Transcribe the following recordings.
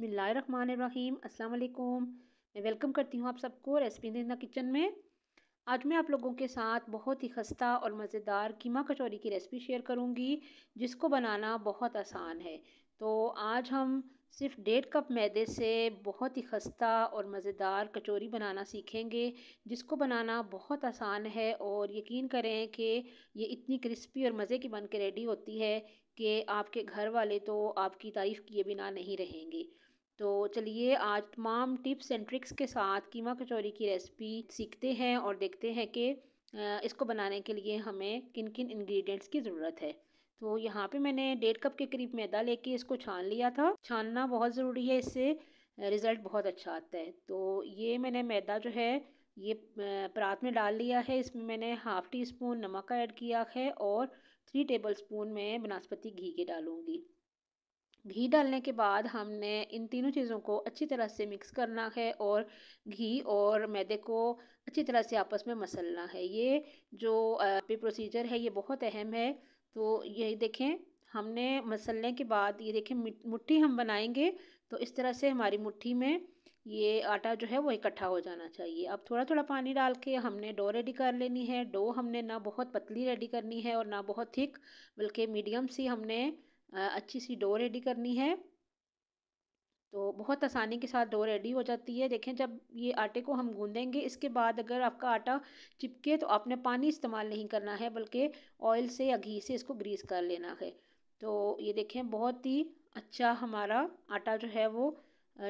बसमीम अस्सलाम वालेकुम मैं वेलकम करती हूँ आप सबको रेसिपी दिंदा किचन में आज मैं आप लोगों के साथ बहुत ही खस्ता और मज़ेदार कीमा कचौरी की रेसिपी शेयर करूँगी जिसको बनाना बहुत आसान है तो आज हम सिर्फ डेढ़ कप मैदे से बहुत ही खस्ता और मज़ेदार कचौरी बनाना सीखेंगे जिसको बनाना बहुत आसान है और यकीन करें कि ये इतनी क्रिस्पी और मज़े की बन के रेडी होती है कि आपके घर वाले तो आपकी तारीफ़ किए बिना नहीं रहेंगे तो चलिए आज तमाम टिप्स एंड ट्रिक्स के साथ कीमा कचौरी की रेसिपी सीखते हैं और देखते हैं कि इसको बनाने के लिए हमें किन किन इंग्रेडिएंट्स की ज़रूरत है तो यहाँ पे मैंने डेढ़ कप के करीब मैदा लेके इसको छान लिया था छानना बहुत ज़रूरी है इससे रिज़ल्ट बहुत अच्छा आता है तो ये मैंने मैदा जो है ये परात में डाल लिया है इसमें मैंने हाफ़ टी स्पून नमक का ऐड किया है और थ्री टेबल स्पून मैं बनस्पति घी के डालूँगी घी डालने के बाद हमने इन तीनों चीज़ों को अच्छी तरह से मिक्स करना है और घी और मैदे को अच्छी तरह से आपस में मसलना है ये जो प्रोसीजर है ये बहुत अहम है तो ये देखें हमने मसलने के बाद ये देखें मुट्ठी हम बनाएंगे तो इस तरह से हमारी मुट्ठी में ये आटा जो है वो इकट्ठा हो जाना चाहिए अब थोड़ा थोड़ा पानी डाल के हमने डो रेडी कर लेनी है डो हमने ना बहुत पतली रेडी करनी है और ना बहुत थिक बल्कि मीडियम सी हमने अच्छी सी डो रेडी करनी है तो बहुत आसानी के साथ डो रेडी हो जाती है देखें जब ये आटे को हम गूँधेंगे इसके बाद अगर आपका आटा चिपके तो आपने पानी इस्तेमाल नहीं करना है बल्कि ऑयल से या घी से इसको ग्रीस कर लेना है तो ये देखें बहुत ही अच्छा हमारा आटा जो है वो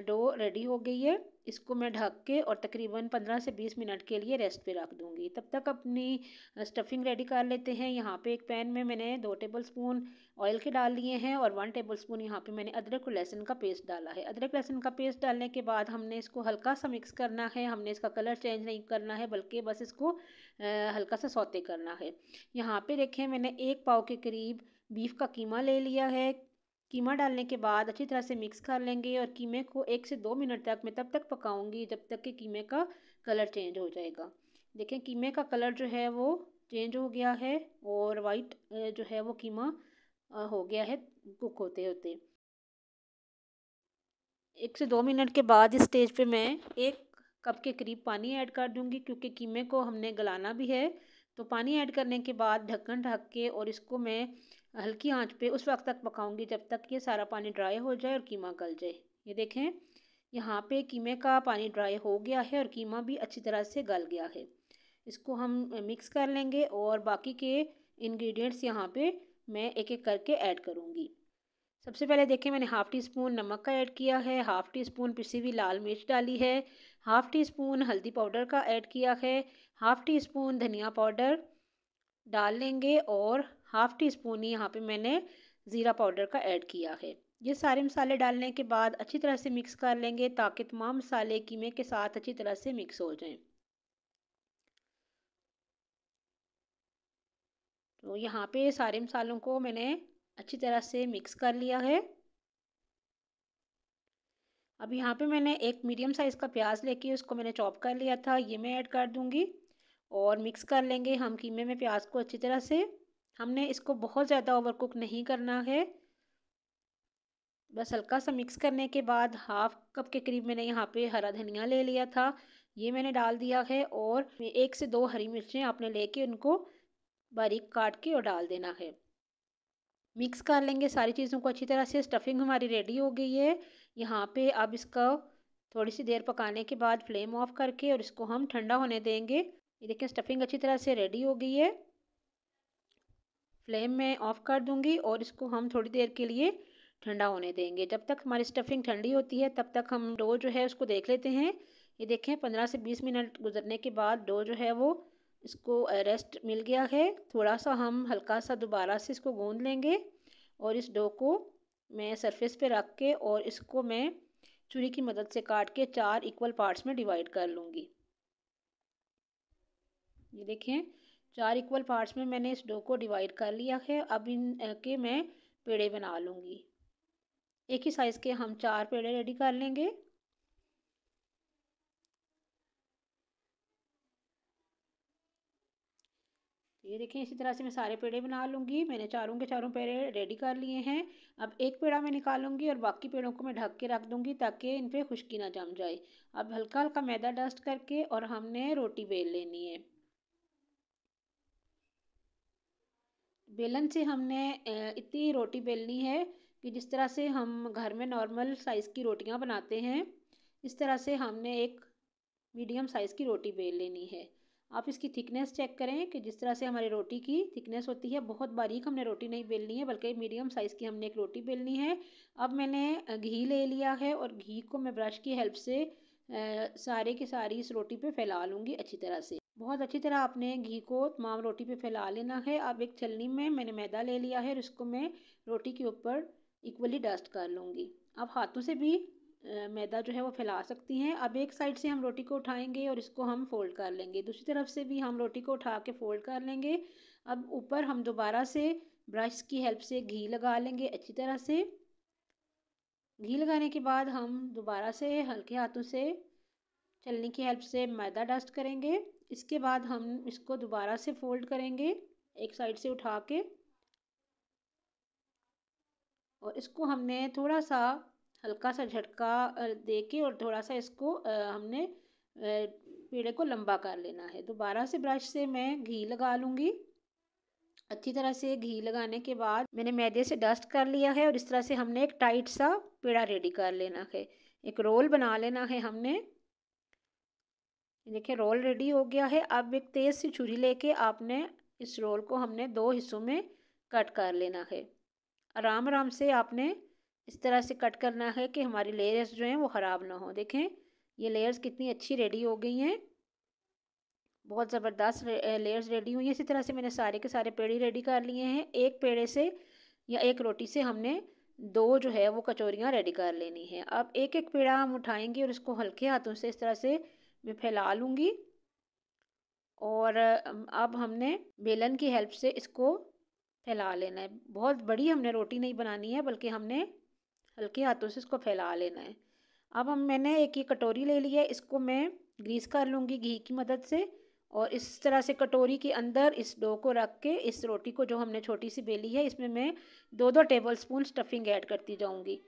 डो रेडी हो गई है इसको मैं ढक के और तकरीबन पंद्रह से बीस मिनट के लिए रेस्ट पे रख दूँगी तब तक अपनी स्टफिंग रेडी कर लेते हैं यहाँ पे एक पैन में मैंने दो टेबल स्पून ऑयल के डाल लिए हैं और वन टेबल स्पून यहाँ पर मैंने अदरक और लहसुन का पेस्ट डाला है अदरक लहसुन का पेस्ट डालने के बाद हमने इसको हल्का सा मिक्स करना है हमने इसका कलर चेंज नहीं करना है बल्कि बस इसको हल्का सा सौते करना है यहाँ पर देखें मैंने एक पाव के करीब बीफ का कीमा ले लिया है कीमा डालने के बाद अच्छी तरह से मिक्स कर लेंगे और कीमे को एक से दो मिनट तक मैं तब तक पकाऊंगी जब तक कि कीमे का कलर चेंज हो जाएगा देखें कीमे का कलर जो है वो चेंज हो गया है और वाइट जो है वो कीमा हो गया है कुक होते होते एक से दो मिनट के बाद इस स्टेज पे मैं एक कप के करीब पानी ऐड कर दूंगी क्योंकि कीमे को हमने गलाना भी है तो पानी ऐड करने के बाद ढक्कन ढक के और इसको मैं हल्की आंच पे उस वक्त तक पकाऊंगी जब तक ये सारा पानी ड्राई हो जाए और कीमा गल जाए ये देखें यहाँ पे कीमे का पानी ड्राई हो गया है और कीमा भी अच्छी तरह से गल गया है इसको हम मिक्स कर लेंगे और बाकी के इंग्रेडिएंट्स यहाँ पे मैं एक एक करके ऐड करूँगी सबसे पहले देखें मैंने हाफ़ टी स्पून नमक का ऐड किया है हाफ़ टी स्पून पिसी हुई लाल मिर्च डाली है हाफ़ टी स्पून हल्दी पाउडर का ऐड किया है हाफ़ टी स्पून धनिया पाउडर डाल लेंगे और हाफ़ टी स्पून ही यहाँ पे मैंने ज़ीरा पाउडर का ऐड किया है ये सारे मसाले डालने के बाद अच्छी तरह से मिक्स कर लेंगे ताकि तमाम मसाले कीमे के साथ अच्छी तरह से मिक्स हो जाएं तो यहाँ पे सारे मसालों को मैंने अच्छी तरह से मिक्स कर लिया है अब यहाँ पे मैंने एक मीडियम साइज़ का प्याज लेके उसको मैंने चॉप कर लिया था ये मैं ऐड कर दूँगी और मिक्स कर लेंगे हम कीमे में प्याज को अच्छी तरह से हमने इसको बहुत ज़्यादा ओवर कुक नहीं करना है बस हल्का सा मिक्स करने के बाद हाफ कप के करीब मैंने यहाँ पे हरा धनिया ले लिया था ये मैंने डाल दिया है और एक से दो हरी मिर्चें आपने लेके उनको बारीक काट के और डाल देना है मिक्स कर लेंगे सारी चीज़ों को अच्छी तरह से स्टफिंग हमारी रेडी हो गई है यहाँ पे अब इसका थोड़ी सी देर पकाने के बाद फ्लेम ऑफ करके और इसको हम ठंडा होने देंगे ये देखिए स्टफिंग अच्छी तरह से रेडी हो गई है फ्लेम मैं ऑफ़ कर दूंगी और इसको हम थोड़ी देर के लिए ठंडा होने देंगे जब तक हमारी स्टफिंग ठंडी होती है तब तक हम डो जो है उसको देख लेते हैं ये देखें पंद्रह से बीस मिनट गुजरने के बाद डो जो है वो इसको रेस्ट मिल गया है थोड़ा सा हम हल्का सा दोबारा से इसको गूँध लेंगे और इस डो को मैं सरफेस पे रख के और इसको मैं छुरी की मदद से काट के चार इक्वल पार्ट्स में डिवाइड कर लूँगी ये देखें चार इक्वल पार्ट्स में मैंने इस डो को डिवाइड कर लिया है अब इन के मैं पेड़े बना लूँगी एक ही साइज़ के हम चार पेड़े रेडी कर लेंगे ये देखें इसी तरह से मैं सारे पेड़े बना लूँगी मैंने चारों के चारों पेड़े रेडी कर लिए हैं अब एक पेड़ा मैं निकालूंगी और बाकी पेड़ों को मैं ढक के रख दूँगी ताकि इन पर खुश्की ना जम जाए अब हल्का हल्का मैदा डस्ट करके और हमने रोटी बेल लेनी है बेलन से हमने इतनी रोटी बेलनी है कि जिस तरह से हम घर में नॉर्मल साइज़ की रोटियां बनाते हैं इस तरह से हमने एक मीडियम साइज़ की रोटी बेल लेनी है आप इसकी थिकनेस चेक करें कि जिस तरह से हमारी रोटी की थिकनेस होती है बहुत बारीक हमने रोटी नहीं बेलनी है बल्कि मीडियम साइज़ की हमने एक रोटी बेलनी है अब मैंने घी ले लिया है और घी को मैं ब्रश की हेल्प से सारे की सारी इस रोटी पर फैला लूँगी अच्छी तरह से बहुत अच्छी तरह आपने घी को तमाम रोटी पे फैला लेना है अब एक छलनी में मैंने मैदा ले लिया है और इसको मैं रोटी के ऊपर इक्वली डस्ट कर लूँगी आप हाथों से भी मैदा जो है वो फैला सकती हैं अब एक साइड से हम रोटी को उठाएंगे और इसको हम फोल्ड कर लेंगे दूसरी तरफ से भी हम रोटी को उठा के फोल्ड कर लेंगे अब ऊपर हम दोबारा से ब्रश की हेल्प से घी लगा लेंगे अच्छी तरह से घी लगाने के बाद हम दोबारा से हल्के हाथों से छलनी की हेल्प से मैदा डस्ट करेंगे इसके बाद हम इसको दोबारा से फोल्ड करेंगे एक साइड से उठा के और इसको हमने थोड़ा सा हल्का सा झटका दे के और थोड़ा सा इसको हमने पेड़े को लंबा कर लेना है दोबारा से ब्रश से मैं घी लगा लूँगी अच्छी तरह से घी लगाने के बाद मैंने मैदे से डस्ट कर लिया है और इस तरह से हमने एक टाइट सा पेड़ा रेडी कर लेना है एक रोल बना लेना है हमने देखिए रोल रेडी हो गया है अब एक तेज़ सी छुरी लेके आपने इस रोल को हमने दो हिस्सों में कट कर लेना है आराम आराम से आपने इस तरह से कट करना है कि हमारी लेयर्स जो हैं वो ख़राब ना हो देखें ये लेयर्स कितनी अच्छी रेडी हो गई हैं बहुत ज़बरदस्त लेयर्स रेडी हुई हैं इसी तरह से मैंने सारे के सारे पेड़े रेडी कर लिए हैं एक पेड़े से या एक रोटी से हमने दो जो है वो कचौरियाँ रेडी कर लेनी है अब एक एक पेड़ा हम उठाएंगे और इसको हल्के हाथों से इस तरह से में फैला लूँगी और अब हमने बेलन की हेल्प से इसको फैला लेना है बहुत बड़ी हमने रोटी नहीं बनानी है बल्कि हमने हल्के हाथों से इसको फैला लेना है अब हम मैंने एक ये कटोरी ले ली है इसको मैं ग्रीस कर लूँगी घी की मदद से और इस तरह से कटोरी के अंदर इस डो को रख के इस रोटी को जो हमने छोटी सी बेली है इसमें मैं दो दो टेबल स्पून स्टफिंग ऐड करती जाऊँगी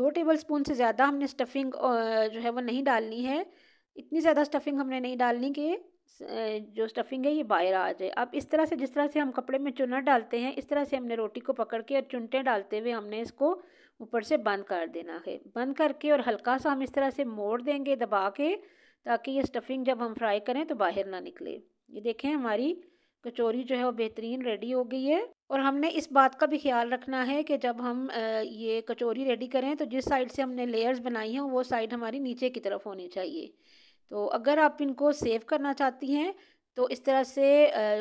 दो टेबल स्पून से ज़्यादा हमने स्टफिंग जो है वो नहीं डालनी है इतनी ज़्यादा स्टफिंग हमने नहीं डालनी कि जो स्टफिंग है ये बाहर आ जाए अब इस तरह से जिस तरह से हम कपड़े में चुनट डालते हैं इस तरह से हमने रोटी को पकड़ के और चुनटे डालते हुए हमने इसको ऊपर से बंद कर देना है बंद करके और हल्का सा हम इस तरह से मोड़ देंगे दबा के ताकि ये स्टफिंग जब हम फ्राई करें तो बाहर ना निकले ये देखें हमारी कचौरी जो है वो बेहतरीन रेडी हो गई है और हमने इस बात का भी ख्याल रखना है कि जब हम ये कचौरी रेडी करें तो जिस साइड से हमने लेयर्स बनाई हैं वो साइड हमारी नीचे की तरफ होनी चाहिए तो अगर आप इनको सेव करना चाहती हैं तो इस तरह से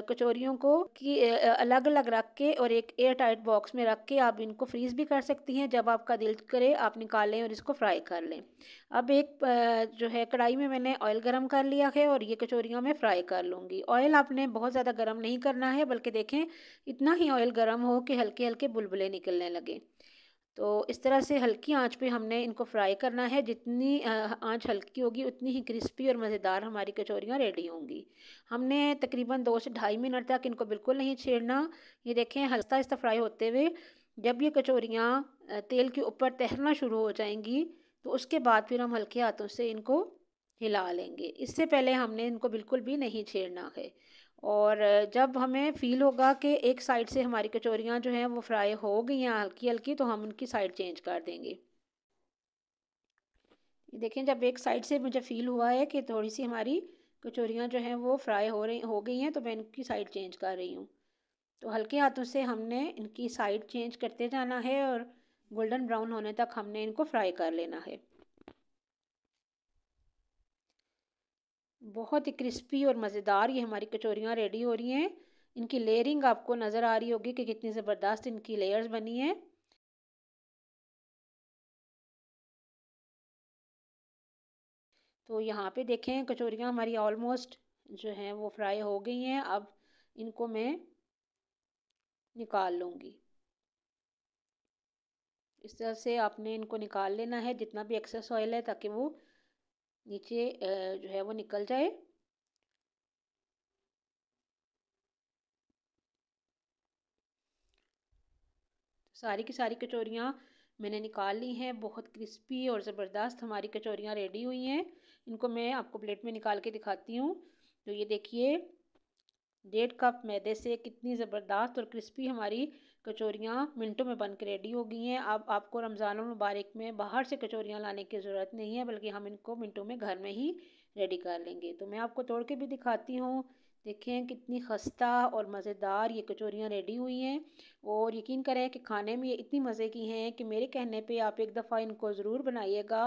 कचौरियों को कि अलग अलग रख के और एक एयर टाइट बॉक्स में रख के आप इनको फ्रीज़ भी कर सकती हैं जब आपका दिल करे आप निकालें और इसको फ्राई कर लें अब एक जो है कढ़ाई में मैंने ऑयल गरम कर लिया है और ये कचौरियों में फ्राई कर लूँगी ऑयल आपने बहुत ज़्यादा गर्म नहीं करना है बल्कि देखें इतना ही ऑयल गर्म हो कि हल्के हल्के बुलबुलें निकलने लगे तो इस तरह से हल्की आंच पे हमने इनको फ्राई करना है जितनी आंच हल्की होगी उतनी ही क्रिस्पी और मज़ेदार हमारी कचौरियाँ रेडी होंगी हमने तकरीबन दो से ढाई मिनट तक इनको बिल्कुल नहीं छेड़ना ये देखें हल्का हल्का फ्राई होते हुए जब ये कचौरियाँ तेल के ऊपर तैरना शुरू हो जाएंगी तो उसके बाद फिर हम हल्के हाथों से इनको हिला लेंगे इससे पहले हमने इनको बिल्कुल भी नहीं छेड़ना है और जब हमें फ़ील होगा कि एक साइड से हमारी कचौरियाँ जो हैं वो फ्राई हो गई हैं हल्की हल्की तो हम उनकी साइड चेंज कर देंगे देखें जब एक साइड से मुझे फ़ील हुआ है कि थोड़ी सी हमारी कचौरियाँ जो हैं वो फ्राई हो रही हो गई हैं तो मैं इनकी साइड चेंज कर रही हूँ तो हल्के हाथों से हमने इनकी साइड चेंज करते जाना है और गोल्डन ब्राउन होने तक हमने इनको फ्राई कर लेना है बहुत ही क्रिस्पी और मज़ेदार ये हमारी कचौरियाँ रेडी हो रही हैं इनकी लेयरिंग आपको नज़र आ रही होगी कि कितनी ज़बरदस्त इनकी लेयर्स बनी हैं तो यहाँ पे देखें कचौरियाँ हमारी ऑलमोस्ट जो हैं वो फ्राई हो गई हैं अब इनको मैं निकाल लूँगी इस तरह से आपने इनको निकाल लेना है जितना भी एक्सेस ऑयल है ताकि वो नीचे जो है वो निकल जाए सारी की सारी कचौरियाँ मैंने निकाल ली हैं बहुत क्रिस्पी और ज़बरदस्त हमारी कचौरियाँ रेडी हुई हैं इनको मैं आपको प्लेट में निकाल के दिखाती हूँ तो ये देखिए डेढ़ कप मैदे से कितनी ज़बरदस्त और क्रिस्पी हमारी कचौरियाँ मिनटों में बन के रेडी हो गई हैं अब आपको रमज़ान मुबारक में बाहर से कचौरियाँ लाने की ज़रूरत नहीं है बल्कि हम इनको मिनटों में घर में ही रेडी कर लेंगे तो मैं आपको तोड़ के भी दिखाती हूँ देखें कितनी खस्ता और मज़ेदार ये कचौरियाँ रेडी हुई हैं और यकीन करें कि खाने में ये इतनी मज़े की हैं कि मेरे कहने पे आप एक दफ़ा इनको ज़रूर बनाइएगा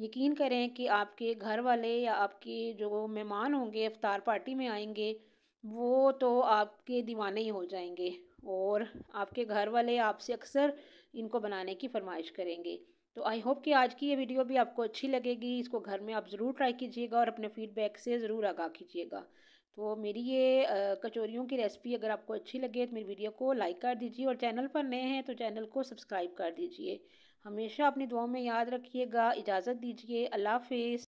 यकीन करें कि आपके घर वाले या आपके जो मेहमान होंगे अफ्तार पार्टी में आएंगे वो तो आपके दीवाने ही हो जाएंगे और आपके घर वाले आपसे अक्सर इनको बनाने की फरमाइश करेंगे तो आई होप कि आज की ये वीडियो भी आपको अच्छी लगेगी इसको घर में आप ज़रूर ट्राई कीजिएगा और अपने फीडबैक से ज़रूर आगा कीजिएगा तो मेरी ये कचोरियों की रेसिपी अगर आपको अच्छी लगे तो मेरी वीडियो को लाइक कर दीजिए और चैनल पर नए हैं तो चैनल को सब्सक्राइब कर दीजिए हमेशा अपनी दुआओं में याद रखिएगा इजाज़त दीजिए अल्लाह हाफिज़